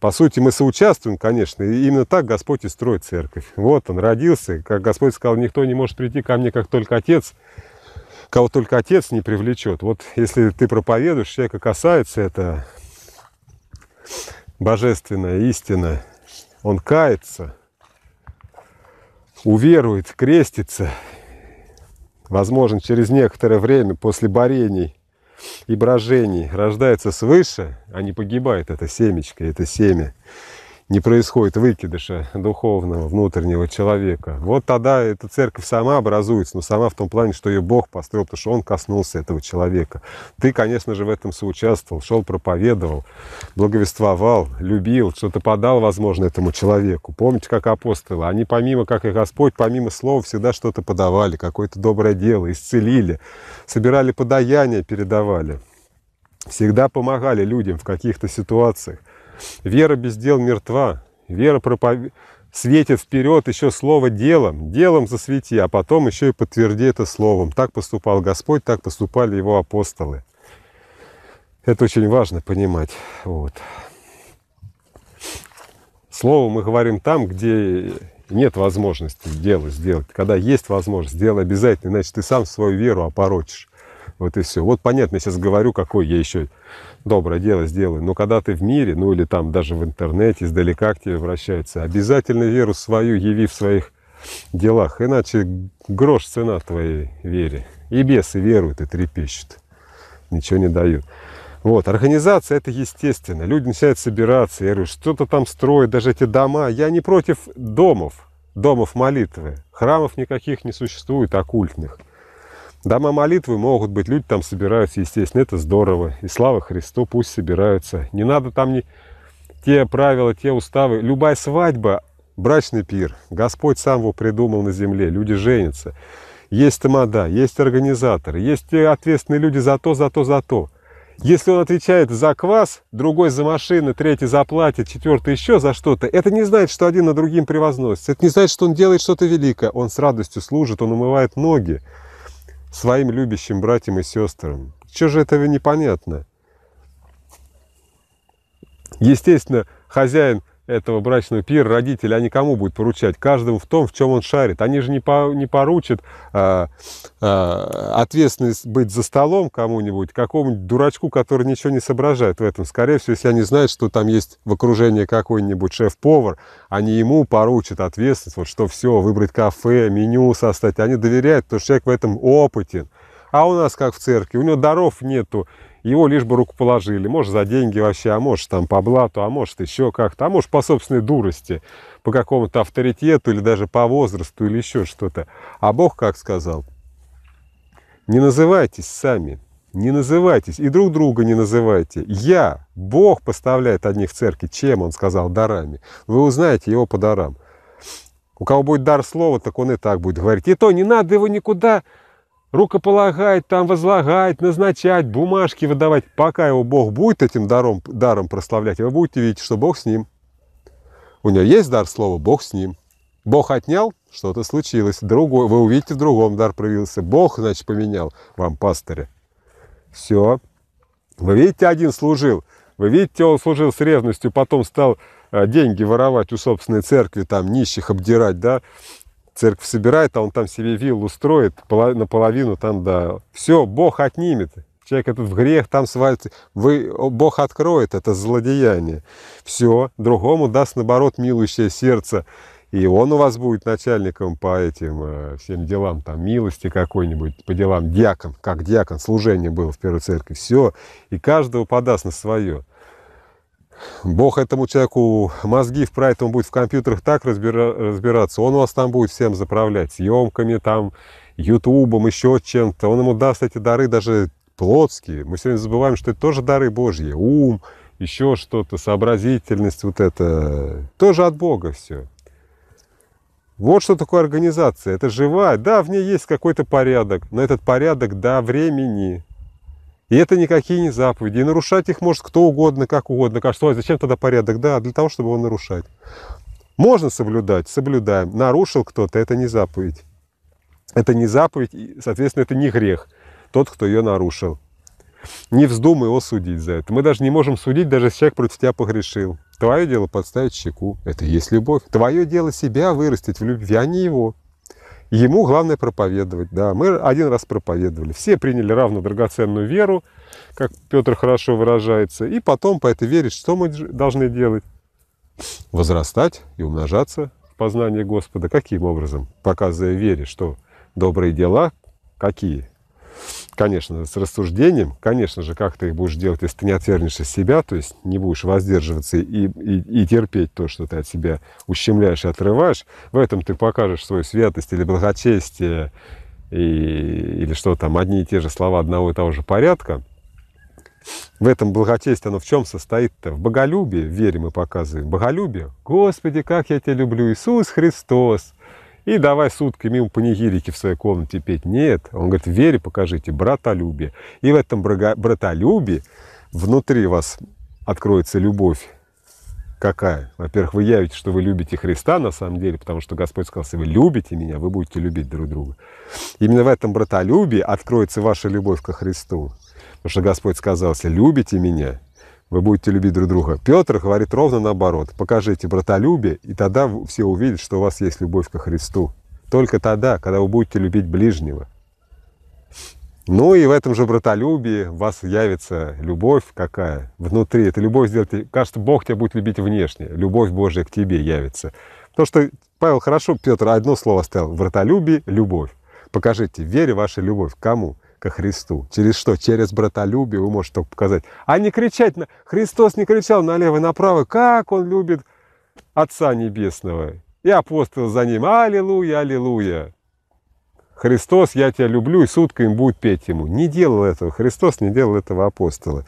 По сути, мы соучаствуем, конечно, и именно так Господь и строит церковь. Вот он родился, как Господь сказал, никто не может прийти ко мне, как только Отец, кого только отец не привлечет. Вот если ты проповедуешь, человека касается это божественная истина, он кается, уверует, крестится, возможно, через некоторое время после борений и брожений рождается свыше, а не погибает это семечко, это семя не происходит выкидыша духовного, внутреннего человека, вот тогда эта церковь сама образуется, но сама в том плане, что ее Бог построил, потому что Он коснулся этого человека. Ты, конечно же, в этом соучаствовал, шел, проповедовал, благовествовал, любил, что-то подал, возможно, этому человеку. Помните, как апостолы, они помимо, как и Господь, помимо слова всегда что-то подавали, какое-то доброе дело, исцелили, собирали подаяния, передавали. Всегда помогали людям в каких-то ситуациях. Вера без дел мертва. Вера пропов... светит вперед еще слово делом. Делом засвети, а потом еще и подтверди это словом. Так поступал Господь, так поступали его апостолы. Это очень важно понимать. Вот. Слово мы говорим там, где нет возможности дело сделать. Когда есть возможность, дело обязательно, иначе ты сам свою веру опорочишь. Вот и все. Вот понятно, я сейчас говорю, какой я еще доброе дело сделай. Но когда ты в мире, ну или там даже в интернете, издалека к тебе вращается, обязательно веру свою яви в своих делах. Иначе грош цена твоей вере. И бесы веруют и трепещут. Ничего не дают. Вот, организация это естественно. Люди начинают собираться, я говорю, что-то там строят, даже эти дома. Я не против домов, домов молитвы. Храмов никаких не существует оккультных. Дома молитвы могут быть, люди там собираются, естественно, это здорово. И слава Христу, пусть собираются. Не надо там не те правила, те уставы. Любая свадьба, брачный пир, Господь сам его придумал на земле, люди женятся. Есть тамада, есть организаторы, есть те ответственные люди за то, за то, за то. Если он отвечает за квас, другой за машины, третий за платье, четвертый еще за что-то, это не значит, что один на другим превозносится. Это не значит, что он делает что-то великое. Он с радостью служит, он умывает ноги своим любящим братьям и сестрам. Чего же этого непонятно? Естественно, хозяин – этого брачного пира родители, они кому будут поручать? Каждому в том, в чем он шарит. Они же не, по, не поручат а, а, ответственность быть за столом кому-нибудь, какому-нибудь дурачку, который ничего не соображает в этом. Скорее всего, если они знают, что там есть в окружении какой-нибудь шеф-повар, они ему поручат ответственность, вот что все, выбрать кафе, меню составить. Они доверяют, потому что человек в этом опытен. А у нас как в церкви, у него даров нету, его лишь бы руку положили. Может, за деньги вообще, а может, там, по блату, а может, еще как-то, а может, по собственной дурости, по какому-то авторитету или даже по возрасту или еще что-то. А Бог как сказал? Не называйтесь сами, не называйтесь, и друг друга не называйте. Я, Бог поставляет одних в церкви, чем, он сказал, дарами. Вы узнаете его по дарам. У кого будет дар слова, так он и так будет говорить. И то не надо его никуда рукополагать, там возлагать, назначать, бумажки выдавать. Пока его Бог будет этим даром, даром прославлять, вы будете видеть, что Бог с ним. У него есть дар слова, Бог с ним. Бог отнял, что-то случилось. Другой, вы увидите, в другом дар проявился. Бог, значит, поменял вам пастыря. Все. Вы видите, один служил. Вы видите, он служил с ревностью, потом стал э, деньги воровать у собственной церкви, там, нищих обдирать, да, церковь собирает, а он там себе виллу устроит, наполовину там, да. Все, Бог отнимет. Человек этот в грех, там свалится. Вы, Бог откроет это злодеяние. Все, другому даст, наоборот, милующее сердце. И он у вас будет начальником по этим э, всем делам, там, милости какой-нибудь, по делам диакон, как диакон, служение было в первой церкви. Все, и каждого подаст на свое. Бог этому человеку мозги вправит, он будет в компьютерах так разбира, разбираться, он у вас там будет всем заправлять, съемками там, ютубом, еще чем-то. Он ему даст эти дары даже плотские. Мы сегодня забываем, что это тоже дары Божьи. Ум, еще что-то, сообразительность вот это. Тоже от Бога все. Вот что такое организация. Это живая. Да, в ней есть какой-то порядок, но этот порядок до времени. И это никакие не заповеди. И нарушать их может кто угодно, как угодно. Кажется, зачем тогда порядок? Да, для того, чтобы его нарушать. Можно соблюдать, соблюдаем. Нарушил кто-то, это не заповедь. Это не заповедь, и, соответственно, это не грех. Тот, кто ее нарушил. Не вздумай его судить за это. Мы даже не можем судить, даже если человек против тебя погрешил. Твое дело подставить щеку. Это и есть любовь. Твое дело себя вырастить в любви, а не его. Ему главное проповедовать, да. Мы один раз проповедовали. Все приняли равно драгоценную веру, как Петр хорошо выражается. И потом по этой вере что мы должны делать? Возрастать и умножаться в познании Господа. Каким образом? Показывая вере, что добрые дела какие? конечно, с рассуждением, конечно же, как ты их будешь делать, если ты не отвернешься себя, то есть не будешь воздерживаться и, и, и терпеть то, что ты от себя ущемляешь и отрываешь, в этом ты покажешь свою святость или благочестие, и, или что там, одни и те же слова одного и того же порядка. В этом благочестие, оно в чем состоит-то? В боголюбии, в вере мы показываем, боголюбие. Господи, как я тебя люблю, Иисус Христос! И давай суткой мимо панигирики в своей комнате петь. Нет. Он говорит, вере покажите, братолюбие. И в этом братолюбии внутри вас откроется любовь. Какая? Во-первых, вы явите, что вы любите Христа на самом деле, потому что Господь сказал, если вы любите меня, вы будете любить друг друга. Именно в этом братолюбии откроется ваша любовь ко Христу. Потому что Господь сказал, если любите меня, вы будете любить друг друга. Петр говорит ровно наоборот. Покажите братолюбие, и тогда все увидят, что у вас есть любовь ко Христу. Только тогда, когда вы будете любить ближнего. Ну и в этом же братолюбии у вас явится любовь какая внутри. Это любовь сделать, кажется, Бог тебя будет любить внешне. Любовь Божья к тебе явится. То что Павел хорошо, Петр одно слово оставил. Братолюбие, любовь. Покажите, вере вашей любовь. Кому? ко Христу. Через что? Через братолюбие вы можете только показать. А не кричать, на... Христос не кричал налево и направо, как он любит Отца Небесного. И апостол за ним, аллилуйя, аллилуйя. Христос, я тебя люблю, и сутка им будет петь ему. Не делал этого, Христос не делал этого апостола.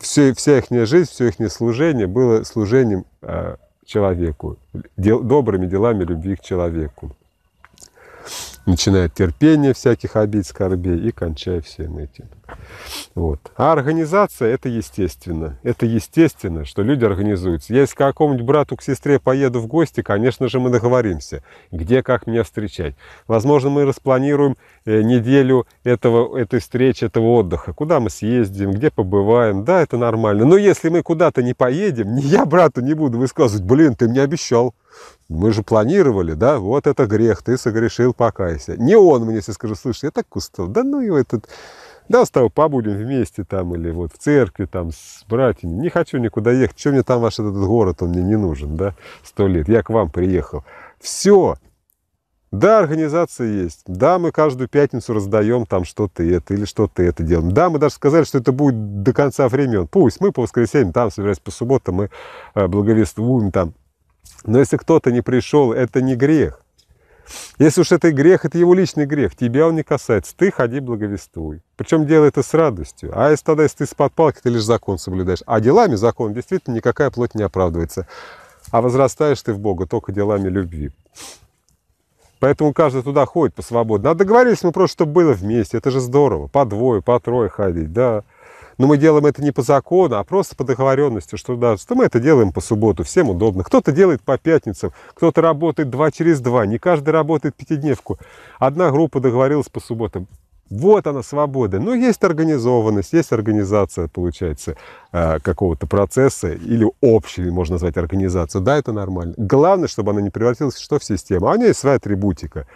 Все, вся их жизнь, все их служение было служением э, человеку, дел, добрыми делами любви к человеку начиная от терпения всяких обид, скорбей и кончая всем этим. Вот. А организация – это естественно. Это естественно, что люди организуются. Если к какому-нибудь брату, к сестре поеду в гости, конечно же, мы договоримся, где, как меня встречать. Возможно, мы распланируем э, неделю этого, этой встречи, этого отдыха. Куда мы съездим, где побываем. Да, это нормально. Но если мы куда-то не поедем, я брату не буду высказывать, блин, ты мне обещал. Мы же планировали, да, вот это грех, ты согрешил, покайся. Не он мне, если скажу, слушай, я так кустов, да ну его этот... Да, с тобой побудем вместе там, или вот в церкви там с братьями. Не хочу никуда ехать. Чем мне там ваш этот город, он мне не нужен, да, сто лет. Я к вам приехал. Все. Да, организация есть. Да, мы каждую пятницу раздаем там что-то это или что-то это делаем. Да, мы даже сказали, что это будет до конца времен. Пусть мы по воскресеньям там, собираемся, по субботам, мы э, благовествуем там. Но если кто-то не пришел, это не грех. Если уж это грех, это его личный грех, тебя он не касается, ты ходи благовествуй. Причем делай это с радостью. А если тогда, если ты из-под палки, ты лишь закон соблюдаешь. А делами закон действительно никакая плоть не оправдывается. А возрастаешь ты в Бога только делами любви. Поэтому каждый туда ходит по свободе. А договорились мы просто, чтобы было вместе. Это же здорово. По двое, по трое ходить, да. Но мы делаем это не по закону, а просто по договоренности, что да, что мы это делаем по субботу, всем удобно. Кто-то делает по пятницам, кто-то работает два через два, не каждый работает пятидневку. Одна группа договорилась по субботам. Вот она, свобода. Но есть организованность, есть организация, получается, э, какого-то процесса или общей, можно назвать, организацию. Да, это нормально. Главное, чтобы она не превратилась что в систему. А у нее есть своя атрибутика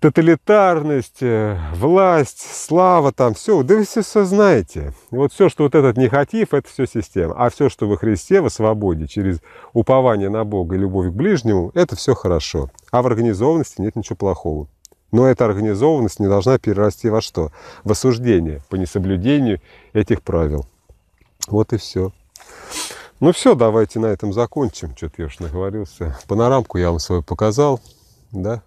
тоталитарность, э, власть, слава там, все, да вы все, все знаете. Вот все, что вот этот не это все система. А все, что во Христе, во свободе, через упование на Бога и любовь к ближнему, это все хорошо. А в организованности нет ничего плохого. Но эта организованность не должна перерасти во что? В осуждение по несоблюдению этих правил. Вот и все. Ну все, давайте на этом закончим. Что-то я уж наговорился. Панорамку я вам свою показал. Да,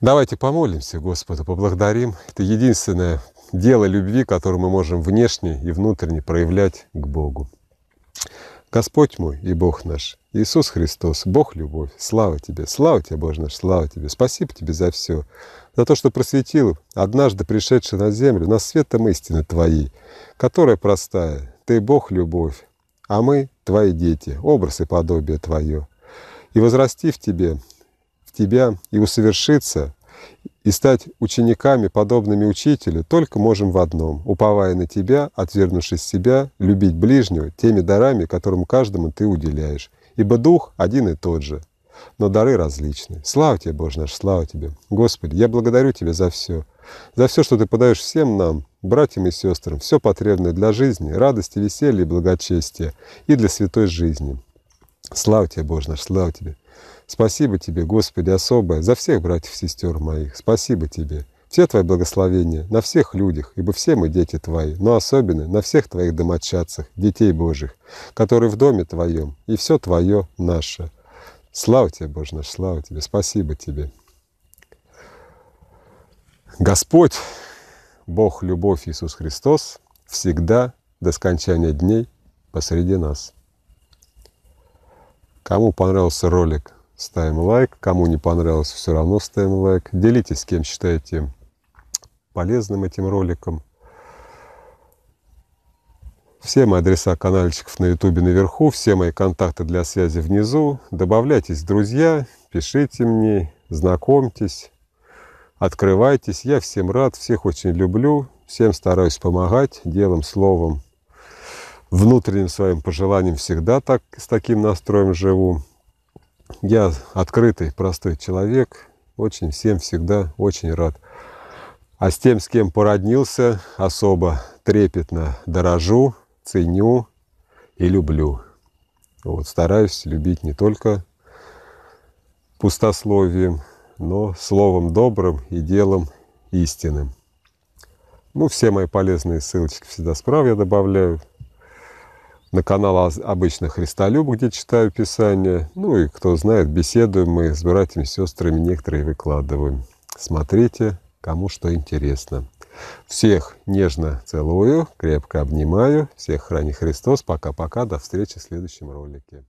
Давайте помолимся Господу, поблагодарим. Это единственное дело любви, которое мы можем внешне и внутренне проявлять к Богу. Господь мой и Бог наш, Иисус Христос, Бог любовь, слава Тебе, слава Тебе, Боже наш, слава Тебе, спасибо Тебе за все, за то, что просветил однажды пришедший на землю, нас светом истины Твоей, которая простая, Ты Бог любовь, а мы Твои дети, образ и подобие Твое. И возрасти в Тебе, тебя и усовершиться, и стать учениками, подобными учителю, только можем в одном, уповая на тебя, отвергнувшись себя, любить ближнего теми дарами, которым каждому ты уделяешь. Ибо Дух один и тот же, но дары различны. Слава тебе, Боже наш, слава тебе. Господи, я благодарю тебя за все, за все, что ты подаешь всем нам, братьям и сестрам, все потребное для жизни, радости, веселья и благочестия, и для святой жизни. Слава тебе, Боже наш, слава тебе. Спасибо тебе, Господи, особое, за всех братьев и сестер моих. Спасибо тебе. Все твои благословения на всех людях, ибо все мы дети твои, но особенно на всех твоих домочадцах, детей Божьих, которые в доме твоем, и все твое наше. Слава тебе, Боже наш, слава тебе, спасибо тебе. Господь, Бог, любовь Иисус Христос, всегда до скончания дней посреди нас. Кому понравился ролик, ставим лайк. Кому не понравилось, все равно ставим лайк. Делитесь, с кем считаете полезным этим роликом. Все мои адреса канальчиков на ютубе наверху, все мои контакты для связи внизу. Добавляйтесь, друзья, пишите мне, знакомьтесь, открывайтесь. Я всем рад, всех очень люблю, всем стараюсь помогать делом, словом. Внутренним своим пожеланием всегда так, с таким настроем живу. Я открытый, простой человек, очень всем всегда очень рад. А с тем, с кем породнился, особо трепетно дорожу, ценю и люблю. Вот, стараюсь любить не только пустословием, но словом добрым и делом истинным. Ну, все мои полезные ссылочки всегда справа я добавляю на канал «Обычно Христолюб», где читаю Писание. Ну и, кто знает, беседуем мы с братьями и сестрами, некоторые выкладываем. Смотрите, кому что интересно. Всех нежно целую, крепко обнимаю. Всех храни Христос. Пока-пока. До встречи в следующем ролике.